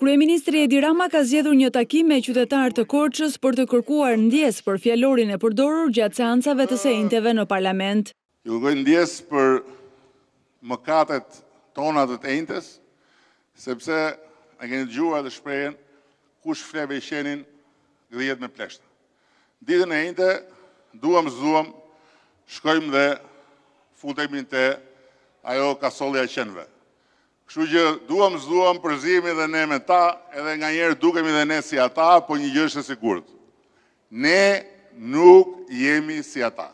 Kryeministri Edi Rama ka zjedhur një takim me qytetarë të korqës për të kërkuar ndjes për fjallorin e përdorur gjatë seansave të sejnteve në parlament. Ju gëjnë ndjes për mëkatet tonat të tejntes, sepse e gjenë gjua dhe shprejen kush fleve i shenin gëdhjet me pleshtë. Ditën e jinte, duham zduham, shkojmë dhe futemi të ajo kasolja i shenve. Kështu që duham zduham përzimi dhe ne me ta, edhe nga njerë dukemi dhe ne si ata, po një gjështë e sigurët. Ne nuk jemi si ata.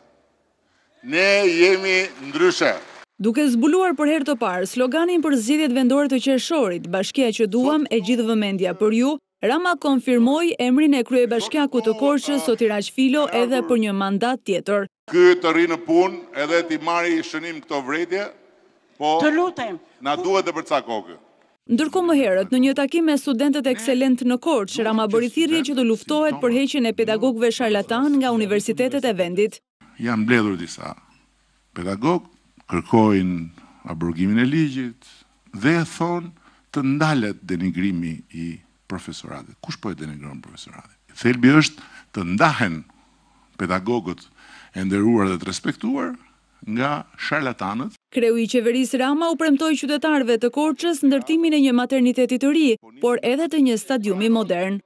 Ne jemi ndryshe. Duke zbuluar për herë të parë, sloganin për zidjet vendore të qeshorit, bashkja që duham e gjithë vëmendja për ju, Rama konfirmoj emrin e krye bashkja ku të korqë sotirash filo edhe për një mandat tjetër. Këtë të rinë pun edhe ti marri shënim këto vretje, Po, të lutem. Na duhet të përca kokë. Ndërko më herët, në një takim me studentët ekselent në korë, që rama bërithirje që të luftohet për heqin e pedagogve sharlatan nga universitetet e vendit. Jam bledhur disa pedagog, kërkojnë abrogimin e ligjit, dhe e thonë të ndalet denigrimi i profesoratit. Kush po e denigron profesoratit? Thelbi është të ndahen pedagogët e nderuar dhe të respektuar, nga sharlatanët. Kreu i qeverisë Rama u premtoj qytetarve të korqës ndërtimin e një materniteti të ri, por edhe të një stadiumi modern.